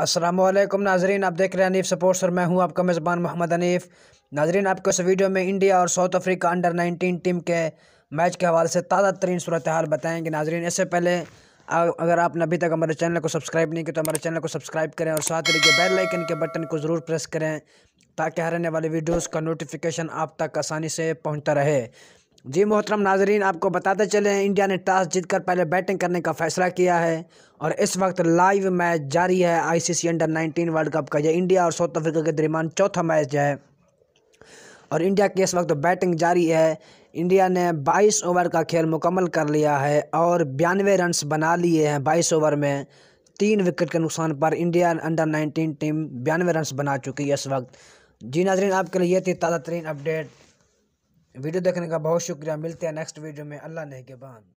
असलम नाजरीन आप देख रहे हैं अनीफ सपोर्ट्स और मैं हूं आपका मेज़बान मोहम्मद अनीफ नाजरीन आपको इस वीडियो में इंडिया और साउथ अफ्रीका अंडर 19 टीम के मैच के हवाले से ताज़ा तरीन सूरत हाल बताएँगे नाजरीन इससे पहले अगर आपने अभी तक हमारे चैनल को सब्सक्राइब नहीं किया तो हमारे चैनल को सब्सक्राइब करें और साथ ही बेल लाइकन के बटन को ज़रूर प्रेस करें ताकि हर आने वाले वीडियोज़ का नोटिफिकेशन आप तक आसानी से पहुँचता रहे जी मोहतरम नाजरीन आपको बताते चले हैं इंडिया ने टॉस जीतकर पहले बैटिंग करने का फैसला किया है और इस वक्त लाइव मैच जारी है आईसीसी अंडर 19 वर्ल्ड कप का यह इंडिया और साउथ अफ्रीका के दरमियान चौथा मैच है और इंडिया की इस वक्त बैटिंग जारी है इंडिया ने 22 ओवर का खेल मुकम्मल कर लिया है और बयानवे रन बना लिए हैं बाईस ओवर में तीन विकेट के नुकसान पर इंडिया अंडर नाइनटीन टीम बयानवे रन बना चुकी है इस वक्त जी नाजरीन आपके लिए ये थी ताज़ा तरीन अपडेट वीडियो देखने का बहुत शुक्रिया मिलते हैं नेक्स्ट वीडियो में अल्लाह ने के बाद